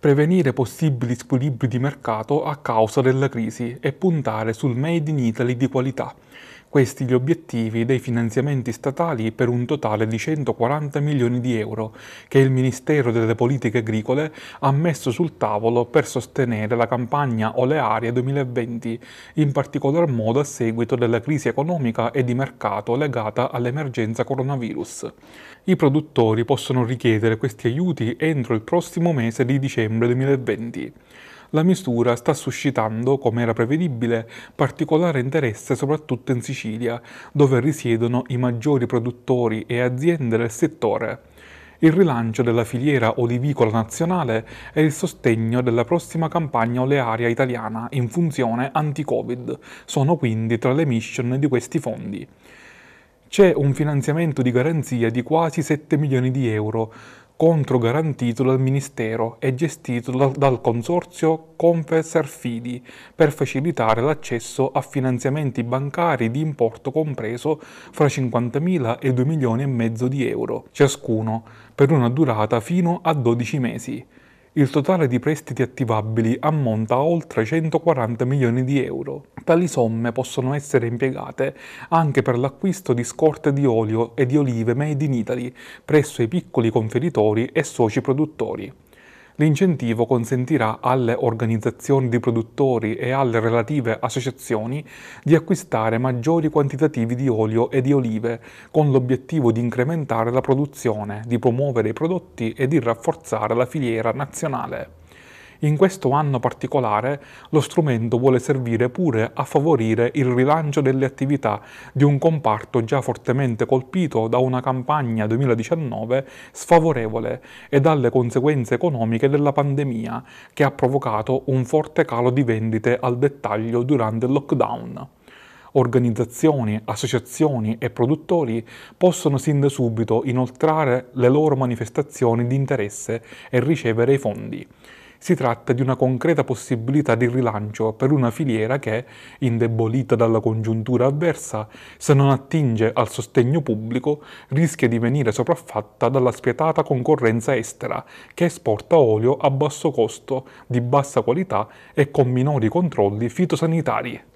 prevenire possibili squilibri di mercato a causa della crisi e puntare sul Made in Italy di qualità questi gli obiettivi dei finanziamenti statali per un totale di 140 milioni di euro che il Ministero delle Politiche Agricole ha messo sul tavolo per sostenere la campagna olearia 2020, in particolar modo a seguito della crisi economica e di mercato legata all'emergenza coronavirus. I produttori possono richiedere questi aiuti entro il prossimo mese di dicembre 2020 la misura sta suscitando, come era prevedibile, particolare interesse soprattutto in Sicilia, dove risiedono i maggiori produttori e aziende del settore il rilancio della filiera olivicola nazionale e il sostegno della prossima campagna olearia italiana in funzione anti-Covid sono quindi tra le mission di questi fondi. C'è un finanziamento di garanzia di quasi 7 milioni di euro, controgarantito dal Ministero e gestito dal, dal consorzio Confeserfidi per facilitare l'accesso a finanziamenti bancari di importo compreso fra 50.000 e 2 milioni e mezzo di euro ciascuno per una durata fino a 12 mesi. Il totale di prestiti attivabili ammonta a oltre 140 milioni di euro. Tali somme possono essere impiegate anche per l'acquisto di scorte di olio e di olive made in Italy presso i piccoli conferitori e soci produttori. L'incentivo consentirà alle organizzazioni di produttori e alle relative associazioni di acquistare maggiori quantitativi di olio e di olive, con l'obiettivo di incrementare la produzione, di promuovere i prodotti e di rafforzare la filiera nazionale. In questo anno particolare lo strumento vuole servire pure a favorire il rilancio delle attività di un comparto già fortemente colpito da una campagna 2019 sfavorevole e dalle conseguenze economiche della pandemia che ha provocato un forte calo di vendite al dettaglio durante il lockdown organizzazioni, associazioni e produttori possono sin da subito inoltrare le loro manifestazioni di interesse e ricevere i fondi si tratta di una concreta possibilità di rilancio per una filiera che, indebolita dalla congiuntura avversa, se non attinge al sostegno pubblico, rischia di venire sopraffatta dalla spietata concorrenza estera che esporta olio a basso costo, di bassa qualità e con minori controlli fitosanitari.